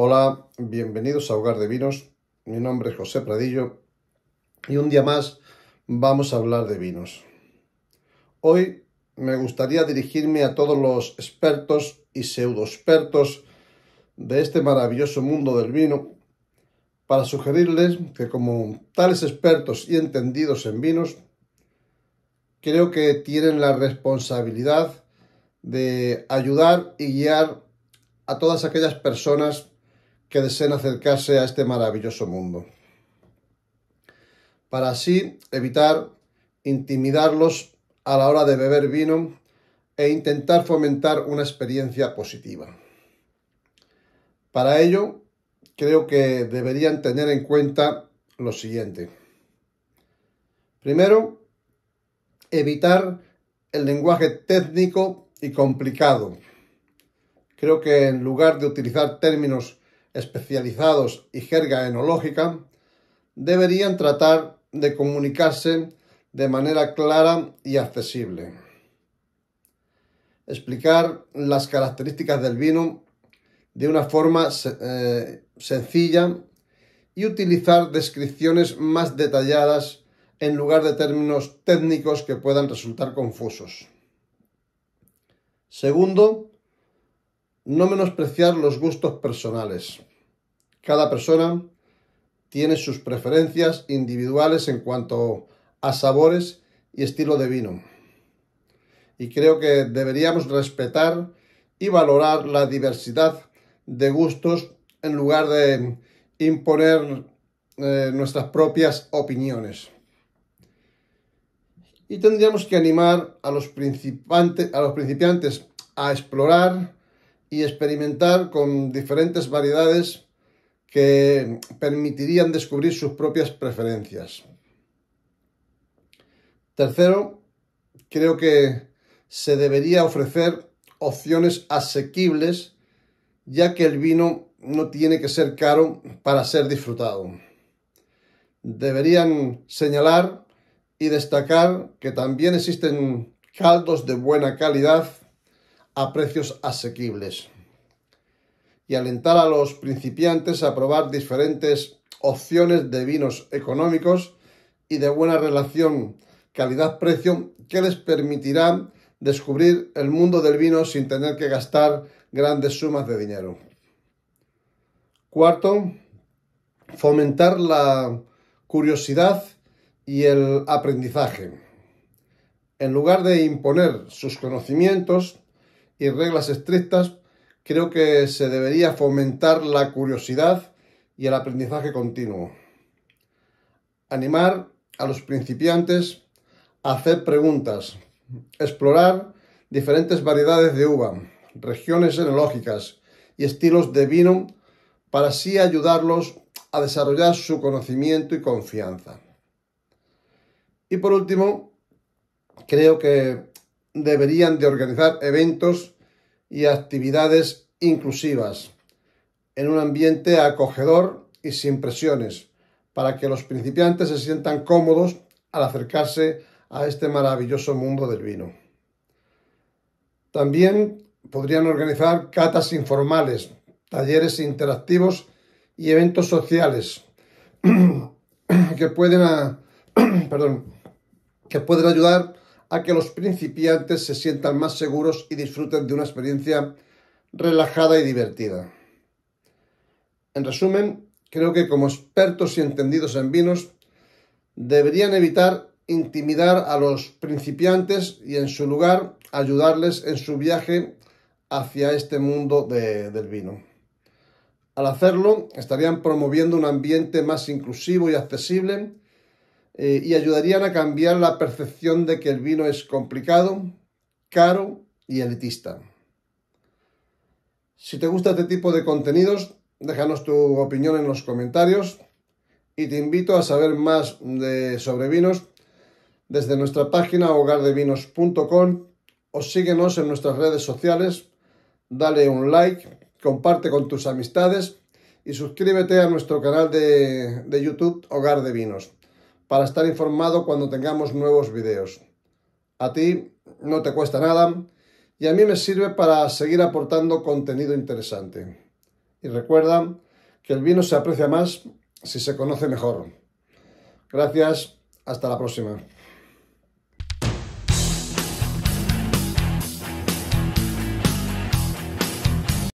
Hola, bienvenidos a Hogar de Vinos. Mi nombre es José Pradillo y un día más vamos a hablar de vinos. Hoy me gustaría dirigirme a todos los expertos y expertos de este maravilloso mundo del vino para sugerirles que como tales expertos y entendidos en vinos, creo que tienen la responsabilidad de ayudar y guiar a todas aquellas personas que deseen acercarse a este maravilloso mundo. Para así evitar intimidarlos a la hora de beber vino e intentar fomentar una experiencia positiva. Para ello, creo que deberían tener en cuenta lo siguiente. Primero, evitar el lenguaje técnico y complicado. Creo que en lugar de utilizar términos especializados y jerga enológica, deberían tratar de comunicarse de manera clara y accesible. Explicar las características del vino de una forma eh, sencilla y utilizar descripciones más detalladas en lugar de términos técnicos que puedan resultar confusos. Segundo, no menospreciar los gustos personales. Cada persona tiene sus preferencias individuales en cuanto a sabores y estilo de vino. Y creo que deberíamos respetar y valorar la diversidad de gustos en lugar de imponer eh, nuestras propias opiniones. Y tendríamos que animar a los principiantes a explorar y experimentar con diferentes variedades que permitirían descubrir sus propias preferencias. Tercero, creo que se debería ofrecer opciones asequibles, ya que el vino no tiene que ser caro para ser disfrutado. Deberían señalar y destacar que también existen caldos de buena calidad a precios asequibles y alentar a los principiantes a probar diferentes opciones de vinos económicos y de buena relación calidad-precio que les permitirán descubrir el mundo del vino sin tener que gastar grandes sumas de dinero. Cuarto, fomentar la curiosidad y el aprendizaje. En lugar de imponer sus conocimientos, y reglas estrictas, creo que se debería fomentar la curiosidad y el aprendizaje continuo. Animar a los principiantes a hacer preguntas, explorar diferentes variedades de uva, regiones enológicas y estilos de vino para así ayudarlos a desarrollar su conocimiento y confianza. Y por último, creo que deberían de organizar eventos y actividades inclusivas en un ambiente acogedor y sin presiones para que los principiantes se sientan cómodos al acercarse a este maravilloso mundo del vino. También podrían organizar catas informales, talleres interactivos y eventos sociales que pueden, que pueden ayudar a que los principiantes se sientan más seguros y disfruten de una experiencia relajada y divertida. En resumen, creo que como expertos y entendidos en vinos, deberían evitar intimidar a los principiantes y en su lugar ayudarles en su viaje hacia este mundo del vino. Al hacerlo, estarían promoviendo un ambiente más inclusivo y accesible eh, y ayudarían a cambiar la percepción de que el vino es complicado, caro y elitista. Si te gusta este tipo de contenidos, déjanos tu opinión en los comentarios y te invito a saber más sobre vinos desde nuestra página hogardevinos.com o síguenos en nuestras redes sociales, dale un like, comparte con tus amistades y suscríbete a nuestro canal de, de YouTube Hogar de Vinos para estar informado cuando tengamos nuevos videos. A ti no te cuesta nada y a mí me sirve para seguir aportando contenido interesante. Y recuerda que el vino se aprecia más si se conoce mejor. Gracias, hasta la próxima.